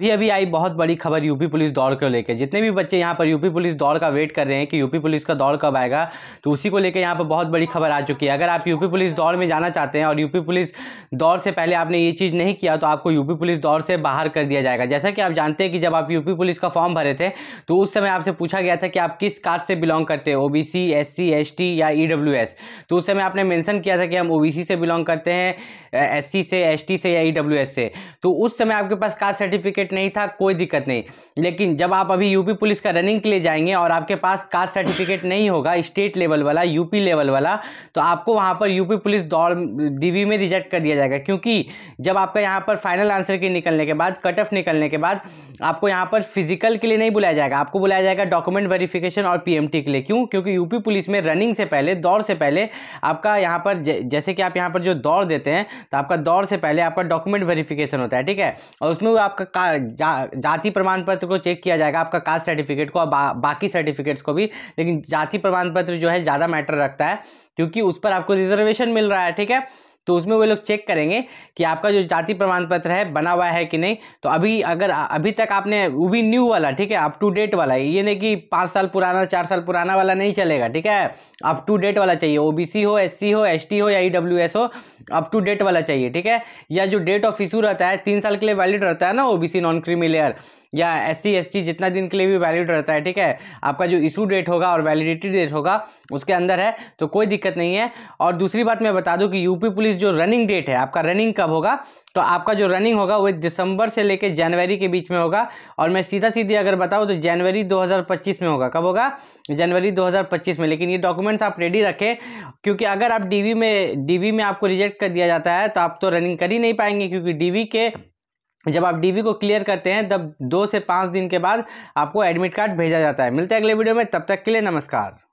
अभी अभी आई बहुत बड़ी खबर यूपी पुलिस दौड़ को लेकर जितने भी बच्चे यहाँ पर यूपी पुलिस दौड़ का वेट कर रहे हैं कि यूपी पुलिस का दौड़ कब आएगा तो उसी को लेकर यहाँ पर बहुत बड़ी खबर आ चुकी है अगर आप यूपी पुलिस दौड़ में जाना चाहते हैं और यूपी पुलिस दौड़ से पहले आपने ये चीज़ नहीं किया तो आपको यूपी पुलिस दौड़ से बाहर कर दिया जाएगा जैसा कि आप जानते हैं कि जब आप यूपी पुलिस का फॉर्म भरे थे तो उस समय आपसे पूछा गया था कि आप किस कास्ट से बिलोंग करते हैं O B C S C S T या ई डब्ल्यू एस तो उस समय आपने मैंसन किया था कि हम ओ बी सी से बिलोंग करते हैं एस सी से एस टी से या ई डब्ल्यू एस से तो उस समय आपके पास कास्ट सर्टिफिकेट सर्टिफिकेट नहीं था कोई दिक्कत नहीं लेकिन जब आप अभी यूपी पुलिस का रनिंग के लिए जाएंगे और आपके पास कास्ट सर्टिफिकेट नहीं होगा स्टेट लेवल वाला यूपी लेवल वाला तो आपको वहाँ पर यूपी पुलिस दौड़ डीवी में रिजेक्ट कर दिया जाएगा क्योंकि जब आपका यहाँ पर फाइनल आंसर की निकलने के बाद कट ऑफ निकलने के बाद आपको यहाँ पर फिजिकल के लिए नहीं बुलाया जाएगा आपको बुलाया जाएगा डॉक्यूमेंट वेरीफिकेशन और पीएमटी के लिए क्यों क्योंकि यूपी पुलिस में रनिंग से पहले दौड़ से पहले आपका यहाँ पर जैसे कि आप यहाँ पर जो दौड़ देते हैं तो आपका दौड़ से पहले आपका डॉक्यूमेंट वेरीफिकेशन होता है ठीक है और उसमें वो आपका जा, जाति प्रमाण पत्र को चेक किया जाएगा आपका कास्ट सर्टिफिकेट को और बा, बाकी सर्टिफिकेट्स को भी लेकिन जाति प्रमाण पत्र जो है ज़्यादा मैटर रखता है क्योंकि उस पर आपको रिजर्वेशन मिल रहा है ठीक है तो उसमें वो लोग चेक करेंगे कि आपका जो जाति प्रमाण पत्र है बना हुआ है कि नहीं तो अभी अगर अभी तक आपने वो भी न्यू वाला ठीक है अप टू डेट वाला ये नहीं कि पाँच साल पुराना चार साल पुराना वाला नहीं चलेगा ठीक है अप टू डेट वाला चाहिए ओ हो एस हो एस हो या ई e हो अप टू डेट वाला चाहिए ठीक है या जो डेट ऑफ इशू रहता है तीन साल के लिए वैलिड रहता है ना O B C non creamy layer या एस सी जितना दिन के लिए भी वैलिड रहता है ठीक है आपका जो इशू डेट होगा और वैलिडिटी डेट होगा उसके अंदर है तो कोई दिक्कत नहीं है और दूसरी बात मैं बता दूं कि यूपी पुलिस जो रनिंग डेट है आपका रनिंग कब होगा तो आपका जो रनिंग होगा वो दिसंबर से लेकर जनवरी के बीच में होगा और मैं सीधा सीधे अगर बताऊँ तो जनवरी 2025 में होगा कब होगा जनवरी 2025 में लेकिन ये डॉक्यूमेंट्स आप रेडी रखें क्योंकि अगर आप डीवी में डीवी में आपको रिजेक्ट कर दिया जाता है तो आप तो रनिंग कर ही नहीं पाएंगे क्योंकि डीवी के जब आप डीवी को क्लियर करते हैं तब दो से पाँच दिन के बाद आपको एडमिट कार्ड भेजा जाता है मिलते हैं अगले वीडियो में तब तक के लिए नमस्कार